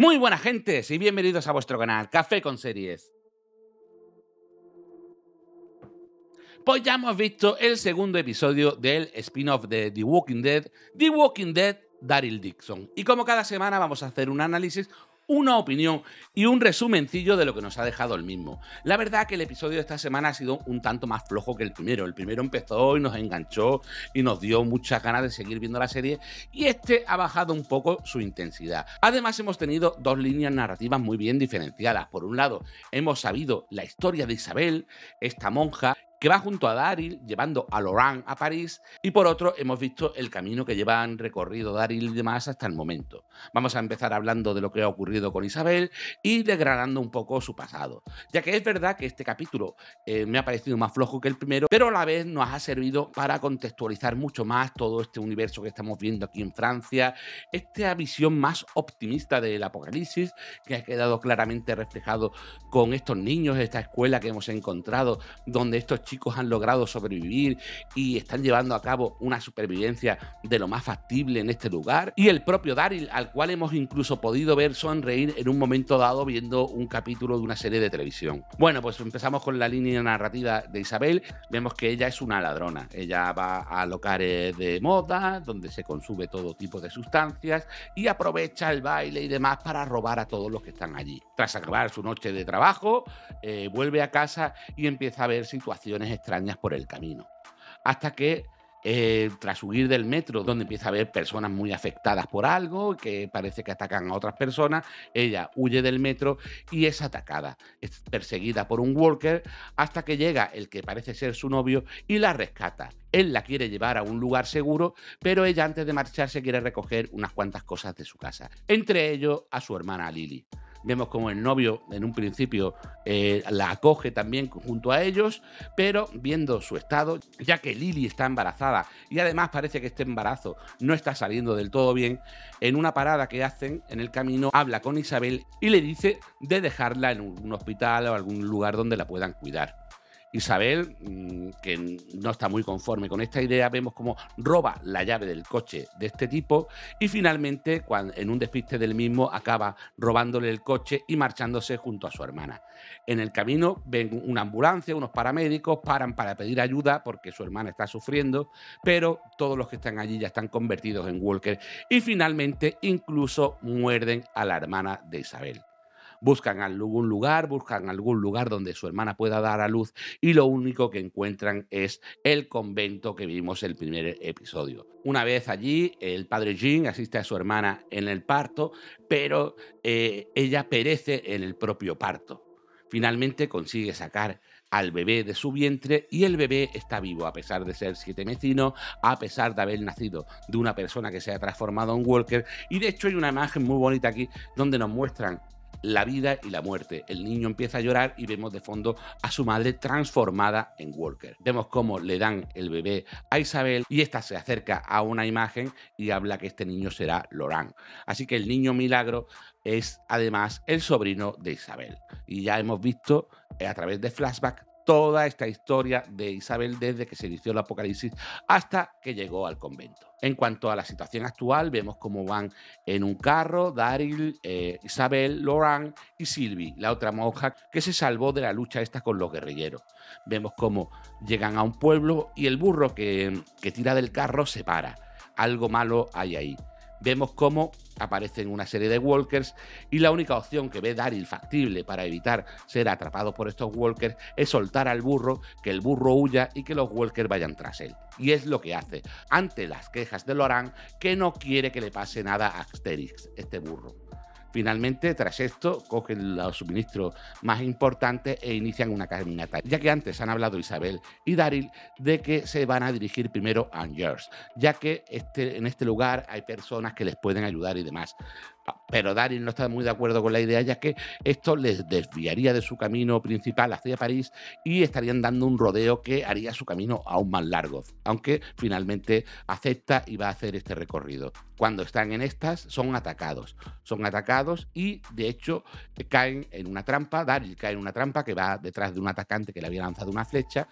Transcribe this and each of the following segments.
Muy buenas gente! y bienvenidos a vuestro canal Café con Series. Pues ya hemos visto el segundo episodio del spin-off de The Walking Dead, The Walking Dead Daryl Dixon. Y como cada semana vamos a hacer un análisis una opinión y un resumencillo de lo que nos ha dejado el mismo. La verdad que el episodio de esta semana ha sido un tanto más flojo que el primero. El primero empezó y nos enganchó y nos dio muchas ganas de seguir viendo la serie y este ha bajado un poco su intensidad. Además hemos tenido dos líneas narrativas muy bien diferenciadas. Por un lado, hemos sabido la historia de Isabel, esta monja que va junto a Daryl llevando a Laurent a París y por otro hemos visto el camino que llevan recorrido Daryl y demás hasta el momento. Vamos a empezar hablando de lo que ha ocurrido con Isabel y degradando un poco su pasado, ya que es verdad que este capítulo eh, me ha parecido más flojo que el primero, pero a la vez nos ha servido para contextualizar mucho más todo este universo que estamos viendo aquí en Francia, esta visión más optimista del apocalipsis que ha quedado claramente reflejado con estos niños, esta escuela que hemos encontrado, donde estos chicos han logrado sobrevivir y están llevando a cabo una supervivencia de lo más factible en este lugar, y el propio Daryl al cual hemos incluso podido ver sonreír en un momento dado viendo un capítulo de una serie de televisión. Bueno, pues empezamos con la línea narrativa de Isabel. Vemos que ella es una ladrona. Ella va a locales de moda, donde se consume todo tipo de sustancias y aprovecha el baile y demás para robar a todos los que están allí. Tras acabar su noche de trabajo, eh, vuelve a casa y empieza a ver situaciones extrañas por el camino. Hasta que eh, tras huir del metro, donde empieza a haber personas muy afectadas por algo, que parece que atacan a otras personas, ella huye del metro y es atacada, es perseguida por un walker hasta que llega el que parece ser su novio y la rescata. Él la quiere llevar a un lugar seguro, pero ella antes de marcharse quiere recoger unas cuantas cosas de su casa, entre ellos a su hermana Lily. Vemos como el novio, en un principio, eh, la acoge también junto a ellos, pero viendo su estado, ya que Lily está embarazada y además parece que este embarazo no está saliendo del todo bien, en una parada que hacen en el camino habla con Isabel y le dice de dejarla en un hospital o algún lugar donde la puedan cuidar. Isabel, mm, que no está muy conforme con esta idea, vemos cómo roba la llave del coche de este tipo y finalmente, en un despiste del mismo, acaba robándole el coche y marchándose junto a su hermana. En el camino ven una ambulancia, unos paramédicos, paran para pedir ayuda porque su hermana está sufriendo, pero todos los que están allí ya están convertidos en Walker y finalmente incluso muerden a la hermana de Isabel buscan algún lugar, buscan algún lugar donde su hermana pueda dar a luz y lo único que encuentran es el convento que vimos el primer episodio. Una vez allí, el padre Jin asiste a su hermana en el parto, pero eh, ella perece en el propio parto. Finalmente consigue sacar al bebé de su vientre y el bebé está vivo, a pesar de ser siete vecinos a pesar de haber nacido de una persona que se ha transformado en Walker. Y de hecho hay una imagen muy bonita aquí donde nos muestran la vida y la muerte. El niño empieza a llorar y vemos de fondo a su madre transformada en Walker. Vemos cómo le dan el bebé a Isabel y esta se acerca a una imagen y habla que este niño será Lorán. Así que el niño milagro es además el sobrino de Isabel. Y ya hemos visto eh, a través de flashback toda esta historia de Isabel desde que se inició el Apocalipsis hasta que llegó al convento. En cuanto a la situación actual, vemos cómo van en un carro Daryl, eh, Isabel, Laurent y Sylvie, la otra monja que se salvó de la lucha esta con los guerrilleros. Vemos cómo llegan a un pueblo y el burro que, que tira del carro se para. Algo malo hay ahí vemos cómo aparecen una serie de walkers y la única opción que ve Daryl factible para evitar ser atrapado por estos walkers es soltar al burro, que el burro huya y que los walkers vayan tras él. Y es lo que hace, ante las quejas de Loran, que no quiere que le pase nada a Asterix, este burro. Finalmente, tras esto, cogen los suministros más importantes e inician una caminata, ya que antes han hablado Isabel y Daryl de que se van a dirigir primero a Angers, ya que este, en este lugar hay personas que les pueden ayudar y demás. Ah, pero Daryl no está muy de acuerdo con la idea, ya que esto les desviaría de su camino principal hacia París y estarían dando un rodeo que haría su camino aún más largo, aunque finalmente acepta y va a hacer este recorrido. Cuando están en estas, son atacados. Son atacados y, de hecho, caen en una trampa. Daryl cae en una trampa que va detrás de un atacante que le había lanzado una flecha.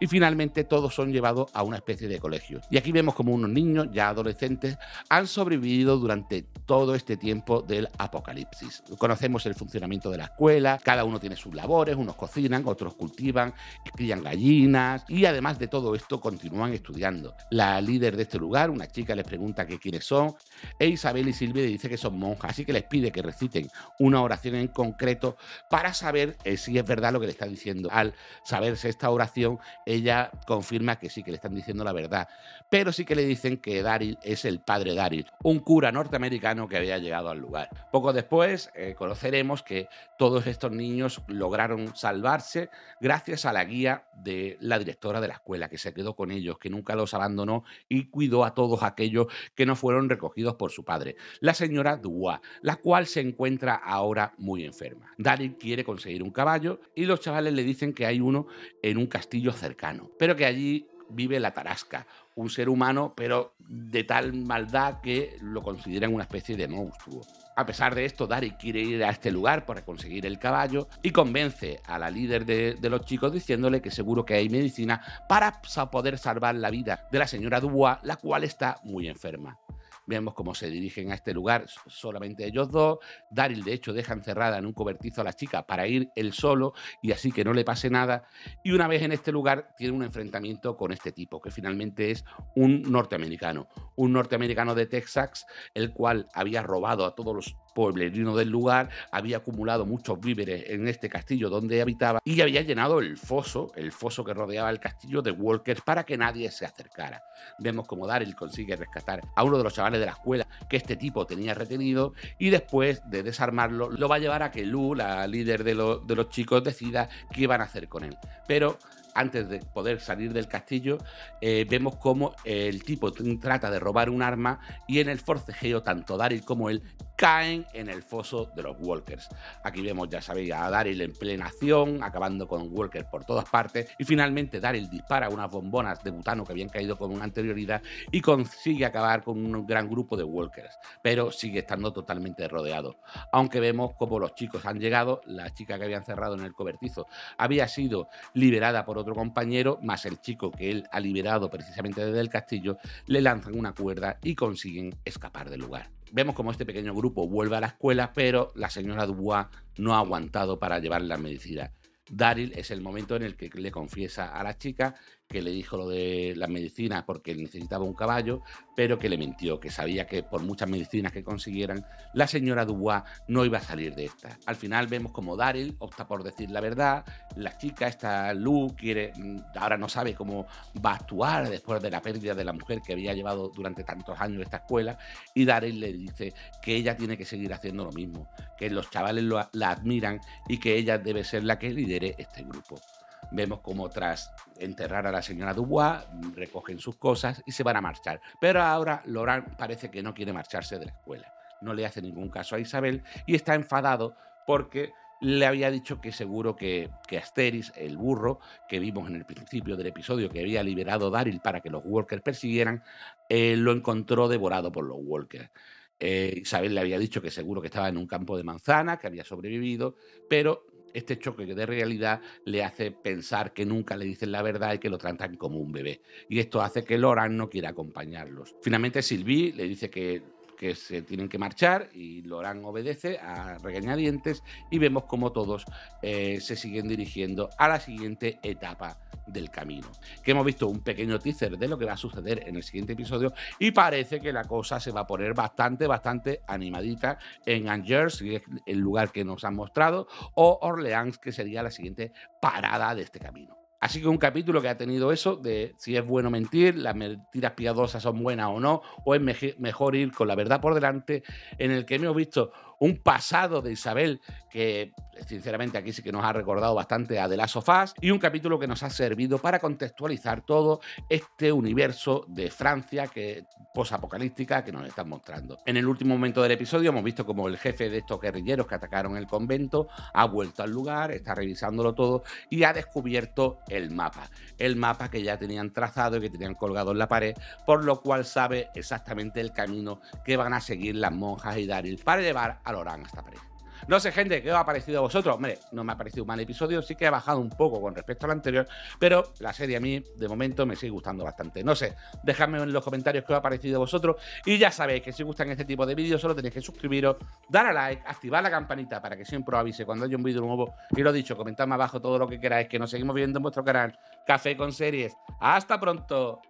Y finalmente, todos son llevados a una especie de colegio. Y aquí vemos como unos niños, ya adolescentes, han sobrevivido durante todo este tiempo del apocalipsis. Conocemos el funcionamiento de la escuela, cada uno tiene sus labores, unos cocinan, otros cultivan, crían gallinas y además de todo esto continúan estudiando. La líder de este lugar, una chica, les pregunta que quiénes son e Isabel y Silvia dice que son monjas, así que les pide que reciten una oración en concreto para saber eh, si es verdad lo que le está diciendo. Al saberse esta oración, ella confirma que sí, que le están diciendo la verdad, pero sí que le dicen que Daryl es el padre Daryl, un cura norteamericano que había llegado al lugar. Poco después eh, conoceremos que todos estos niños lograron salvarse gracias a la guía de la directora de la escuela, que se quedó con ellos, que nunca los abandonó y cuidó a todos aquellos que no fueron recogidos por su padre, la señora Dua, la cual se encuentra ahora muy enferma. Daryl quiere conseguir un caballo y los chavales le dicen que hay uno en un castillo cercano, pero que allí vive la tarasca, un ser humano, pero de tal maldad que lo consideran una especie de monstruo. A pesar de esto, Dari quiere ir a este lugar para conseguir el caballo y convence a la líder de, de los chicos diciéndole que seguro que hay medicina para poder salvar la vida de la señora Dubois, la cual está muy enferma. Vemos cómo se dirigen a este lugar solamente ellos dos. Daryl, de hecho, deja encerrada en un cobertizo a la chica para ir él solo y así que no le pase nada. Y una vez en este lugar, tiene un enfrentamiento con este tipo, que finalmente es un norteamericano. Un norteamericano de Texas, el cual había robado a todos los pueblerino del lugar, había acumulado muchos víveres en este castillo donde habitaba y había llenado el foso, el foso que rodeaba el castillo de Walker para que nadie se acercara. Vemos cómo Daryl consigue rescatar a uno de los chavales de la escuela que este tipo tenía retenido y después de desarmarlo lo va a llevar a que Lu, la líder de, los chicos, decida qué van a hacer con él. Pero antes de poder salir del castillo, eh, vemos cómo el tipo trata de robar un arma y en el forcejeo tanto Daryl como él caen en el foso de los Walkers. Aquí vemos, ya sabéis, a Daryl en plena acción, acabando con Walkers por todas partes, y finalmente Daryl dispara unas bombonas de butano que habían caído con una anterioridad y consigue acabar con un gran grupo de Walkers, pero sigue estando totalmente rodeado. Aunque vemos como los chicos han llegado, la chica que habían cerrado en el cobertizo había sido liberada por otro compañero, más el chico que él ha liberado precisamente desde el castillo, le lanzan una cuerda y consiguen escapar del lugar vemos como este pequeño grupo vuelve a la escuela, pero la señora Dubois no ha aguantado para llevar la medicina. Daryl es el momento en el que le confiesa a la chica que le dijo lo de la medicina porque necesitaba un caballo, pero que le mintió, que sabía que por muchas medicinas que consiguieran, la señora Dubois no iba a salir de esta. Al final vemos como Daryl opta por decir la verdad, la chica, esta Lu, quiere, mm, ahora no sabe cómo va a actuar después de la pérdida de la mujer que había llevado durante tantos años esta escuela, y Daryl le dice que ella tiene que seguir haciendo lo mismo, que los chavales la admiran y que ella debe ser la que lidera este grupo. Vemos como tras enterrar a la señora Dubois, recogen sus cosas y se van a marchar. Pero ahora Laurent parece que no quiere marcharse de la escuela. No le hace ningún caso a Isabel y está enfadado porque le había dicho que seguro que, Asteris, el burro que vimos en el principio del episodio que había liberado Daryl para que los Walkers persiguieran, eh, lo encontró devorado por los Walkers. Eh, Isabel le había dicho que seguro que estaba en un campo de manzana, que había sobrevivido, pero este choque de realidad le hace pensar que nunca le dicen la verdad y que lo tratan como un bebé. Y esto hace que Loran no quiera acompañarlos. Finalmente Sylvie le dice que que se tienen que marchar y Lorán obedece a regañadientes y vemos como todos eh, se siguen dirigiendo a la siguiente etapa del camino. Que hemos visto un pequeño teaser de lo que va a suceder en el siguiente episodio y parece que la cosa se va a poner bastante, bastante animadita en Angers, que es el lugar que nos han mostrado, o Orleans, que sería la siguiente parada de este camino. Así que un capítulo que ha tenido eso de si es bueno mentir, las mentiras piadosas son buenas o no, o es mejor ir con la verdad por delante, en el que hemos visto un pasado de Isabel que sinceramente aquí sí que nos ha recordado bastante a The Last of y un capítulo que nos ha servido para contextualizar todo este universo de Francia que posapocalíptica que nos están mostrando. En el último momento del episodio hemos visto como el jefe de estos guerrilleros que atacaron el convento ha vuelto al lugar, está revisándolo todo y ha descubierto el mapa. El mapa que ya tenían trazado y que tenían colgado en la pared, por lo cual sabe exactamente el camino que van a seguir las monjas y Daryl para llevar a Lorán hasta pared no sé, gente, ¿qué os ha parecido a vosotros? Hombre, no me ha parecido un mal episodio, sí que ha bajado un poco con respecto al anterior, pero la serie a mí, de momento, me sigue gustando bastante. No sé, dejadme en los comentarios qué os ha parecido a vosotros. Y ya sabéis que si gustan este tipo de vídeos, solo tenéis que suscribiros, dar a like, activar la campanita para que siempre os avise cuando haya un vídeo nuevo. Y lo dicho, comentadme abajo todo lo que queráis, que nos seguimos viendo en vuestro canal Café con Series. ¡Hasta pronto!